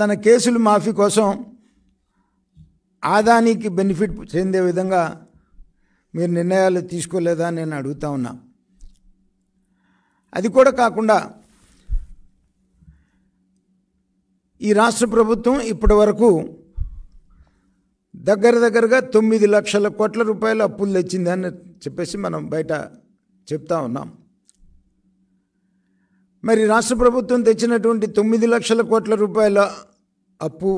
తన కేసులు మాఫీ కోసం ఆదానికి బెనిఫిట్ చెందే విధంగా మీరు నిర్ణయాలు తీసుకోలేదా నేను అడుగుతా ఉన్నా అది కూడా కాకుండా ఈ రాష్ట్ర ప్రభుత్వం ఇప్పటి వరకు దగ్గర దగ్గరగా తొమ్మిది లక్షల కోట్ల రూపాయలు అప్పులు తెచ్చిందని చెప్పేసి మనం బయట చెప్తా ఉన్నాం మరి రాష్ట్ర ప్రభుత్వం తెచ్చినటువంటి తొమ్మిది లక్షల కోట్ల రూపాయల అప్పు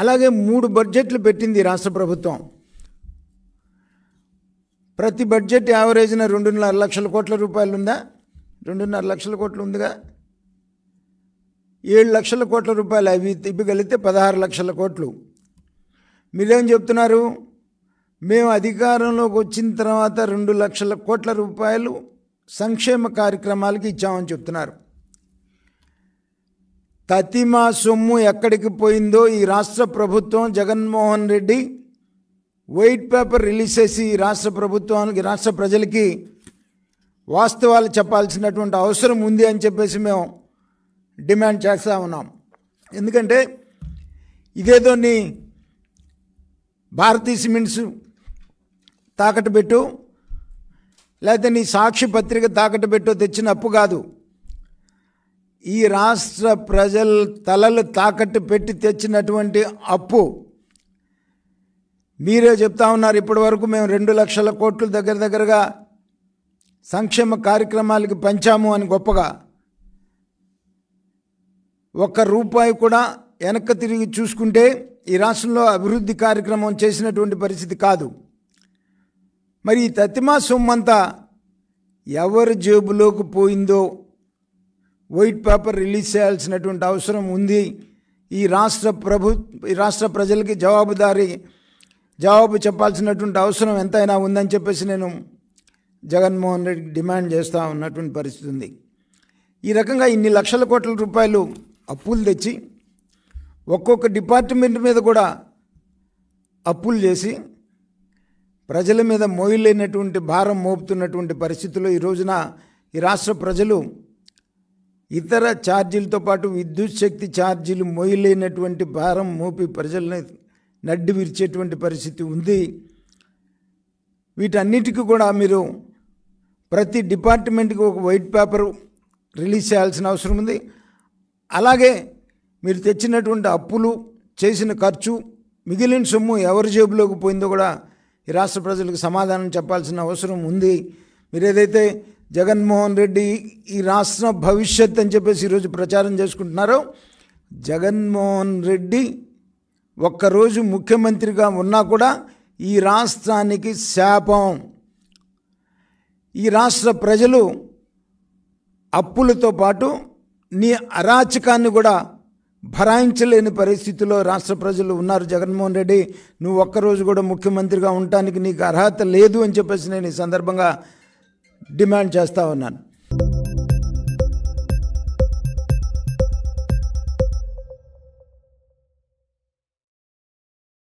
అలాగే మూడు బడ్జెట్లు పెట్టింది రాష్ట్ర ప్రభుత్వం ప్రతి బడ్జెట్ యావరేజ్న రెండున్నర లక్షల కోట్ల రూపాయలు ఉందా రెండున్నర లక్షల కోట్లు ఉందిగా ఏడు లక్షల కోట్ల రూపాయలు అవి ఇవ్వగలిగితే పదహారు లక్షల కోట్లు మీరేం చెప్తున్నారు మేము అధికారంలోకి వచ్చిన తర్వాత రెండు లక్షల కోట్ల రూపాయలు సంక్షేమ కార్యక్రమాలకి ఇచ్చామని చెప్తున్నారు తతిమా సొమ్ము ఎక్కడికి పోయిందో ఈ రాష్ట్ర ప్రభుత్వం Jaganmohan Reddy white paper release చేసి రాష్ట్ర ప్రభుత్వానికి రాష్ట్ర ప్రజలకి వాస్తవాలు చెప్పాల్సినటువంటి అవసరం ఉంది అని చెప్పేసి మేము డిమాండ్ చేస్తూ ఉన్నాం ఎందుకంటే ఇదేదో నీ భారతీయ సిమెంట్స్ తాకట్టు పెట్టు లేకపోతే నీ సాక్షి పత్రిక తాకట్టు పెట్టో తెచ్చిన అప్పు కాదు ఈ రాష్ట్ర ప్రజల తలలు తాకట్టు పెట్టి తెచ్చినటువంటి అప్పు మీరే చెప్తా ఉన్నారు ఇప్పటి వరకు మేము రెండు లక్షల కోట్లు దగ్గర దగ్గరగా సంక్షేమ కార్యక్రమాలకి పంచాము అని గొప్పగా ఒక్క రూపాయి కూడా వెనక్కి తిరిగి చూసుకుంటే ఈ రాష్ట్రంలో అభివృద్ధి కార్యక్రమం చేసినటువంటి పరిస్థితి కాదు మరి ఈ తతిమా సొమ్మంతా ఎవరి జేబులోకి పోయిందో వైట్ పేపర్ రిలీజ్ చేయాల్సినటువంటి అవసరం ఉంది ఈ రాష్ట్ర ప్రభు ఈ రాష్ట్ర ప్రజలకి జవాబుదారీ జవాబు చెప్పాల్సినటువంటి అవసరం ఎంతైనా ఉందని చెప్పేసి నేను జగన్మోహన్ రెడ్డి డిమాండ్ చేస్తూ ఉన్నటువంటి పరిస్థితి ఉంది ఈ రకంగా ఇన్ని లక్షల కోట్ల రూపాయలు అప్పులు తెచ్చి ఒక్కొక్క డిపార్ట్మెంట్ మీద కూడా అప్పులు చేసి ప్రజల మీద మోయలేనటువంటి భారం మోపుతున్నటువంటి పరిస్థితుల్లో ఈ రోజున ఈ రాష్ట్ర ప్రజలు ఇతర ఛార్జీలతో పాటు విద్యుత్ శక్తి ఛార్జీలు మోయలేనటువంటి భారం మోపి ప్రజల్ని నడ్డి విరిచేటువంటి పరిస్థితి ఉంది వీటన్నిటికీ కూడా మీరు ప్రతి డిపార్ట్మెంట్కి ఒక వైట్ పేపర్ రిలీజ్ చేయాల్సిన అవసరం ఉంది అలాగే మీరు తెచ్చినటువంటి అప్పులు చేసిన ఖర్చు మిగిలిన సొమ్ము ఎవరి జేబులోకి పోయిందో కూడా ఈ రాష్ట్ర ప్రజలకు సమాధానం చెప్పాల్సిన అవసరం ఉంది మీరు ఏదైతే జగన్మోహన్ రెడ్డి ఈ రాష్ట్ర భవిష్యత్ అని చెప్పేసి ఈరోజు ప్రచారం చేసుకుంటున్నారో జగన్మోహన్ రెడ్డి ఒక్కరోజు ముఖ్యమంత్రిగా ఉన్నా కూడా ఈ రాష్ట్రానికి శాపం ఈ రాష్ట్ర ప్రజలు అప్పులతో పాటు నీ అరాచకాన్ని కూడా భరాయించలేని పరిస్థితిలో రాష్ట్ర ప్రజలు ఉన్నారు జగన్మోహన్ రెడ్డి నువ్వు ఒక్కరోజు కూడా ముఖ్యమంత్రిగా ఉండటానికి నీకు అర్హత లేదు అని చెప్పేసి నేను ఈ సందర్భంగా డిమాండ్ చేస్తూ ఉన్నాను